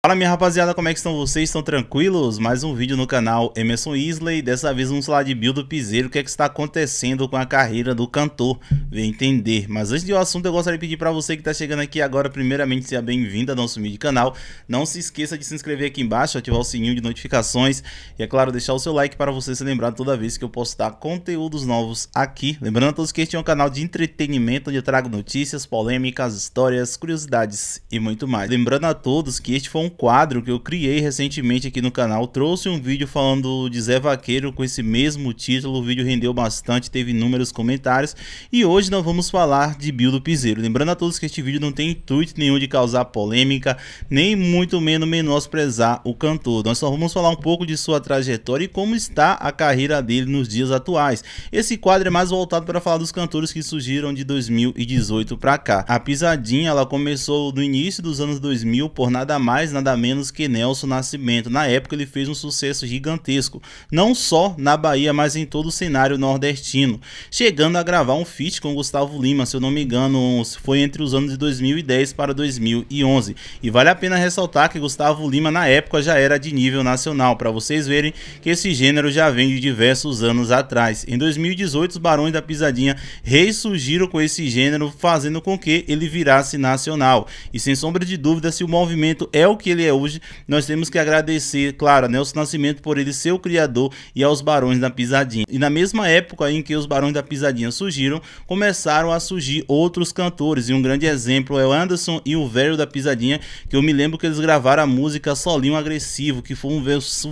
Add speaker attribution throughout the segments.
Speaker 1: Fala minha rapaziada, como é que estão vocês? Estão tranquilos? Mais um vídeo no canal Emerson Isley, dessa vez vamos falar de do Piseiro, o que é que está acontecendo com a carreira do cantor, vem entender. Mas antes de o assunto eu gostaria de pedir para você que está chegando aqui agora, primeiramente seja bem-vindo ao nosso vídeo canal, não se esqueça de se inscrever aqui embaixo, ativar o sininho de notificações e é claro, deixar o seu like para você ser lembrado toda vez que eu postar conteúdos novos aqui. Lembrando a todos que este é um canal de entretenimento, onde eu trago notícias, polêmicas, histórias, curiosidades e muito mais. Lembrando a todos que este foi um um quadro que eu criei recentemente aqui no canal. Trouxe um vídeo falando de Zé Vaqueiro com esse mesmo título. O vídeo rendeu bastante, teve inúmeros comentários. E hoje nós vamos falar de Bill do Piseiro. Lembrando a todos que este vídeo não tem intuito nenhum de causar polêmica, nem muito menos menosprezar o cantor. Nós só vamos falar um pouco de sua trajetória e como está a carreira dele nos dias atuais. Esse quadro é mais voltado para falar dos cantores que surgiram de 2018 para cá. A pisadinha ela começou no início dos anos 2000 por nada mais nada menos que Nelson Nascimento. Na época ele fez um sucesso gigantesco, não só na Bahia, mas em todo o cenário nordestino, chegando a gravar um feat com Gustavo Lima, se eu não me engano, foi entre os anos de 2010 para 2011. E vale a pena ressaltar que Gustavo Lima na época já era de nível nacional, para vocês verem que esse gênero já vem de diversos anos atrás. Em 2018, os Barões da Pisadinha ressurgiram com esse gênero, fazendo com que ele virasse nacional. E sem sombra de dúvida, se o movimento é o que que ele é hoje, nós temos que agradecer, claro, a Nelson Nascimento por ele ser o criador e aos Barões da Pisadinha. E na mesma época em que os Barões da Pisadinha surgiram, começaram a surgir outros cantores, e um grande exemplo é o Anderson e o Velho da Pisadinha, que eu me lembro que eles gravaram a música Solinho Agressivo, que foi um,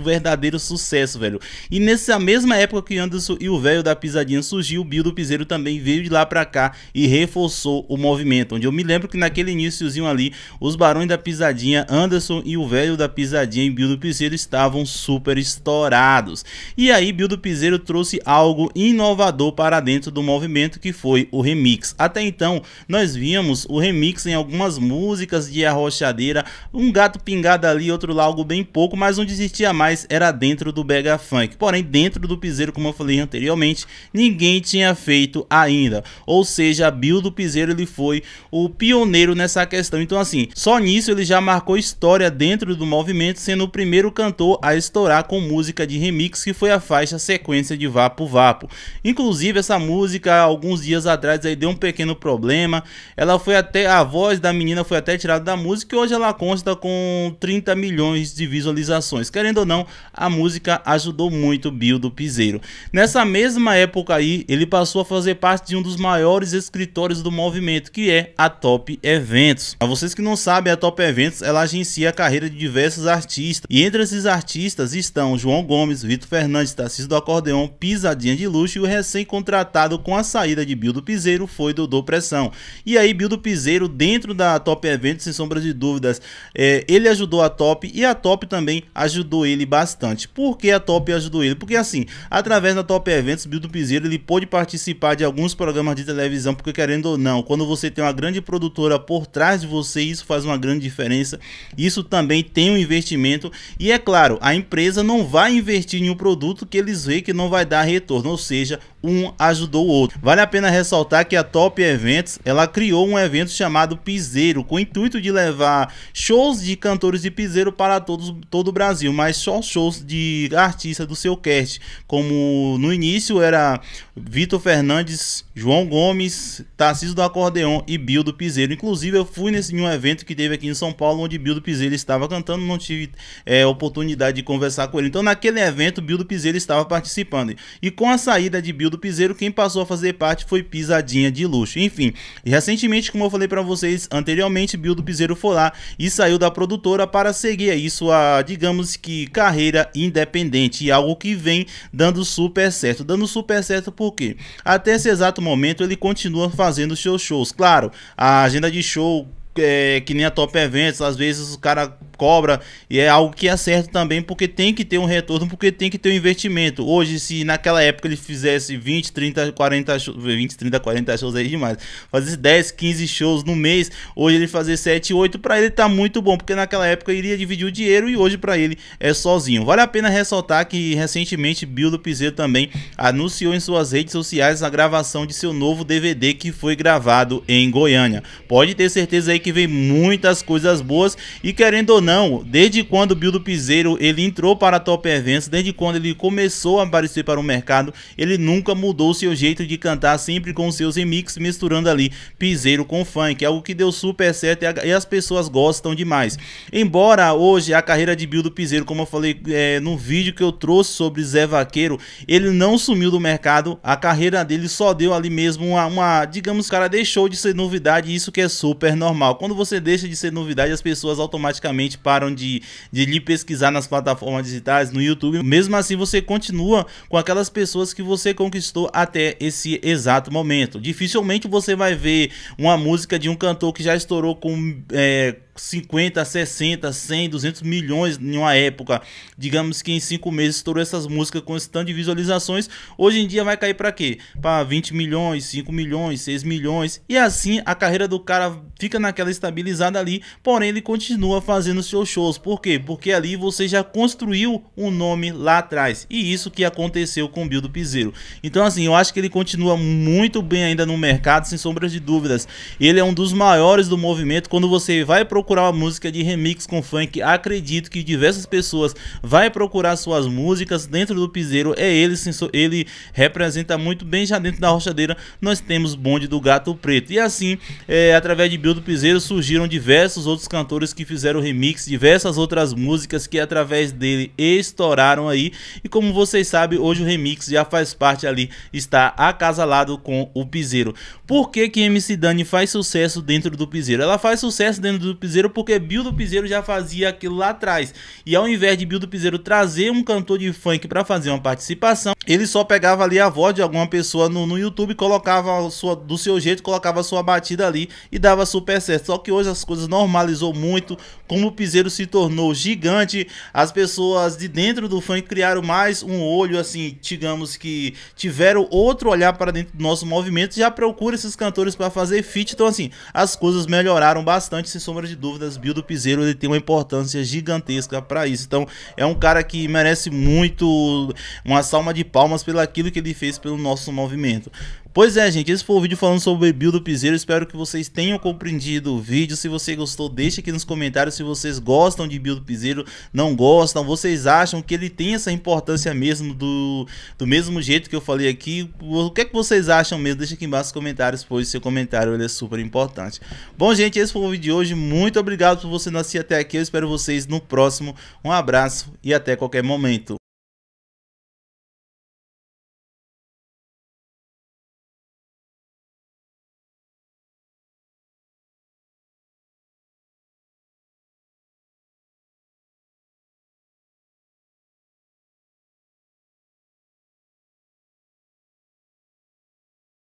Speaker 1: verdadeiro sucesso, velho. E nessa mesma época que Anderson e o Velho da Pisadinha surgiu, o Bill do Piseiro também veio de lá pra cá e reforçou o movimento, onde eu me lembro que naquele iníciozinho ali, os Barões da Pisadinha, Anderson Anderson e o velho da pisadinha em Bildo Piseiro estavam super estourados. E aí Bildo Piseiro trouxe algo inovador para dentro do movimento que foi o remix. Até então, nós víamos o remix em algumas músicas de arrochadeira, um gato pingado ali, outro lá algo bem pouco, mas onde existia mais era dentro do Bega Funk. Porém, dentro do Piseiro, como eu falei anteriormente, ninguém tinha feito ainda. Ou seja, Bildo Piseiro ele foi o pioneiro nessa questão. Então assim, só nisso ele já marcou história história dentro do movimento, sendo o primeiro cantor a estourar com música de remix, que foi a faixa sequência de Vapo Vapo. Inclusive, essa música, alguns dias atrás, aí deu um pequeno problema. Ela foi até. A voz da menina foi até tirada da música e hoje ela consta com 30 milhões de visualizações. Querendo ou não, a música ajudou muito Bill do Piseiro. Nessa mesma época aí, ele passou a fazer parte de um dos maiores escritórios do movimento, que é a Top Eventos. A vocês que não sabem, a Top Eventos ela agencia a carreira de diversos artistas. E entre esses artistas estão João Gomes, Vitor Fernandes, Tarcísio do Acordeon, Pisadinha de Luxo e o recém-contratado com a saída de Bildo Piseiro foi Dodô Pressão. E aí, Bildo Piseiro, dentro da Top Events sem sombra de dúvidas, é, ele ajudou a Top e a Top também ajudou ele bastante. Por que a Top ajudou ele? Porque assim, através da Top Events, Bildo Piseiro ele pôde participar de alguns programas de televisão, porque querendo ou não, quando você tem uma grande produtora por trás de você, isso faz uma grande diferença. Isso isso também tem um investimento e é claro, a empresa não vai investir em um produto que eles veem que não vai dar retorno, ou seja, um ajudou o outro. Vale a pena ressaltar que a Top Events, ela criou um evento chamado Piseiro, com o intuito de levar shows de cantores de piseiro para todos, todo o Brasil, mas só shows de artistas do seu cast, como no início era Vitor Fernandes, João Gomes, Tarcísio do Acordeon e Bill do Piseiro. Inclusive, eu fui nesse, em um evento que teve aqui em São Paulo, onde Bill do Piseiro estava cantando, não tive é, oportunidade de conversar com ele. Então, naquele evento, Bill do Piseiro estava participando. E com a saída de Bill do do piseiro, quem passou a fazer parte foi Pisadinha de Luxo. Enfim, recentemente, como eu falei para vocês anteriormente, Bill do Piseiro foi lá e saiu da produtora para seguir aí sua, digamos que, carreira independente. E algo que vem dando super certo. Dando super certo porque Até esse exato momento ele continua fazendo seus shows. Claro, a agenda de show é, que nem a Top Eventos, às vezes o cara cobra e é algo que é certo também porque tem que ter um retorno, porque tem que ter um investimento. Hoje, se naquela época ele fizesse 20, 30, 40 shows, 20, 30, 40 shows aí demais, fazesse 10, 15 shows no mês, hoje ele fazer 7, 8, para ele tá muito bom, porque naquela época ele iria dividir o dinheiro e hoje para ele é sozinho. Vale a pena ressaltar que recentemente Bildo Piseiro também anunciou em suas redes sociais a gravação de seu novo DVD que foi gravado em Goiânia. Pode ter certeza aí que vem muitas coisas boas e querendo ou não, não, desde quando o Bildo Piseiro ele entrou para a Top Events, desde quando ele começou a aparecer para o mercado, ele nunca mudou seu jeito de cantar, sempre com seus remixes, misturando ali piseiro com funk, algo é que deu super certo e as pessoas gostam demais. Embora hoje a carreira de Bildo Piseiro, como eu falei é, no vídeo que eu trouxe sobre Zé Vaqueiro, ele não sumiu do mercado, a carreira dele só deu ali mesmo uma, uma digamos, cara, deixou de ser novidade, isso que é super normal. Quando você deixa de ser novidade, as pessoas automaticamente simplesmente param de, de lhe pesquisar nas plataformas digitais, no YouTube. Mesmo assim, você continua com aquelas pessoas que você conquistou até esse exato momento. Dificilmente você vai ver uma música de um cantor que já estourou com. É, 50, 60, 100, 200 milhões em uma época. Digamos que em 5 meses estourou essas músicas com esse tanto de visualizações. Hoje em dia vai cair para quê? Para 20 milhões, 5 milhões, 6 milhões. E assim a carreira do cara fica naquela estabilizada ali, porém ele continua fazendo seus shows. Por quê? Porque ali você já construiu um nome lá atrás. E isso que aconteceu com o Bill do Piseiro. Então assim, eu acho que ele continua muito bem ainda no mercado, sem sombras de dúvidas. Ele é um dos maiores do movimento. Quando você vai procurar procurar uma música de remix com funk, acredito que diversas pessoas vai procurar suas músicas dentro do piseiro. É ele, ele representa muito bem já dentro da rochadeira. Nós temos Bonde do Gato Preto. E assim, é, através de Bill do Piseiro surgiram diversos outros cantores que fizeram remix, diversas outras músicas que através dele estouraram aí. E como vocês sabem, hoje o remix já faz parte ali, está acasalado com o piseiro. Por que que MC Dani faz sucesso dentro do piseiro? Ela faz sucesso dentro do piseiro Piseiro, porque Bildo Piseiro já fazia aquilo lá atrás. E ao invés de Bildo Piseiro trazer um cantor de funk para fazer uma participação, ele só pegava ali a voz de alguma pessoa no, no YouTube, colocava sua, do seu jeito, colocava sua batida ali e dava super certo. Só que hoje as coisas normalizou muito, como o Piseiro se tornou gigante, as pessoas de dentro do funk criaram mais um olho, assim, digamos que tiveram outro olhar para dentro do nosso movimento, já procura esses cantores para fazer feat. Então, assim, as coisas melhoraram bastante, sem sombra de dúvidas. Bill do Piseiro ele tem uma importância gigantesca para isso. Então, é um cara que merece muito uma salma de palmas pelo aquilo que ele fez pelo nosso movimento. Pois é, gente, esse foi o vídeo falando sobre o Bill do Piseiro. Espero que vocês tenham compreendido o vídeo. Se você gostou, deixe aqui nos comentários se vocês gostam de Bill do Piseiro, não gostam, vocês acham que ele tem essa importância mesmo do, do mesmo jeito que eu falei aqui. O que é que vocês acham mesmo? Deixa aqui embaixo nos comentários, pois seu comentário ele é super importante. Bom, gente, esse foi o vídeo de hoje. Muito obrigado por você nascer até aqui. Eu espero vocês no próximo. Um abraço e até qualquer momento.